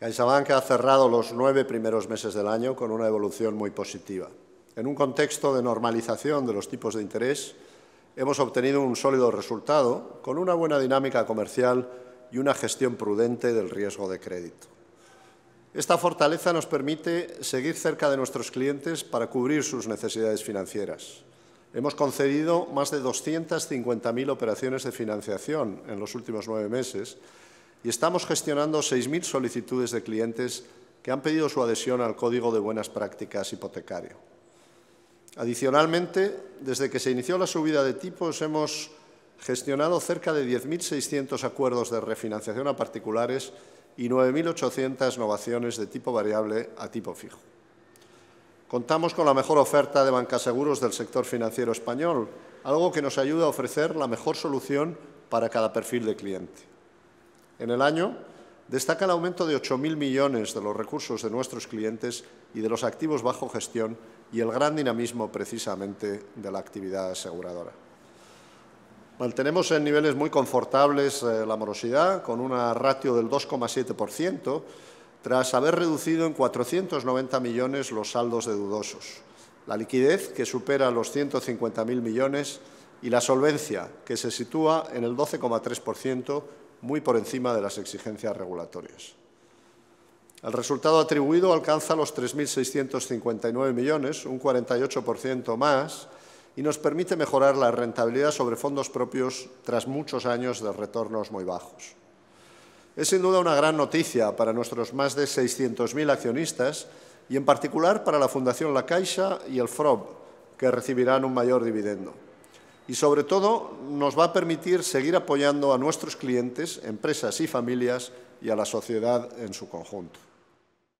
CaixaBank ha cerrado los nueve primeros meses del año con una evolución muy positiva. En un contexto de normalización de los tipos de interés, hemos obtenido un sólido resultado con una buena dinámica comercial y una gestión prudente del riesgo de crédito. Esta fortaleza nos permite seguir cerca de nuestros clientes para cubrir sus necesidades financieras. Hemos concedido más de 250.000 operaciones de financiación en los últimos nueve meses y estamos gestionando 6.000 solicitudes de clientes que han pedido su adhesión al Código de Buenas Prácticas Hipotecario. Adicionalmente, desde que se inició la subida de tipos, hemos gestionado cerca de 10.600 acuerdos de refinanciación a particulares y 9.800 innovaciones de tipo variable a tipo fijo. Contamos con la mejor oferta de bancaseguros del sector financiero español, algo que nos ayuda a ofrecer la mejor solución para cada perfil de cliente en el año, destaca el aumento de 8.000 millones de los recursos de nuestros clientes y de los activos bajo gestión y el gran dinamismo precisamente de la actividad aseguradora. Mantenemos en niveles muy confortables eh, la morosidad, con una ratio del 2,7%, tras haber reducido en 490 millones los saldos de dudosos. La liquidez, que supera los 150.000 millones, y la solvencia, que se sitúa en el 12,3%, muy por encima de las exigencias regulatorias. El resultado atribuido alcanza los 3.659 millones, un 48% más, y nos permite mejorar la rentabilidad sobre fondos propios tras muchos años de retornos muy bajos. Es sin duda una gran noticia para nuestros más de 600.000 accionistas y en particular para la Fundación La Caixa y el FROB, que recibirán un mayor dividendo y sobre todo nos va a permitir seguir apoyando a nuestros clientes, empresas y familias y a la sociedad en su conjunto.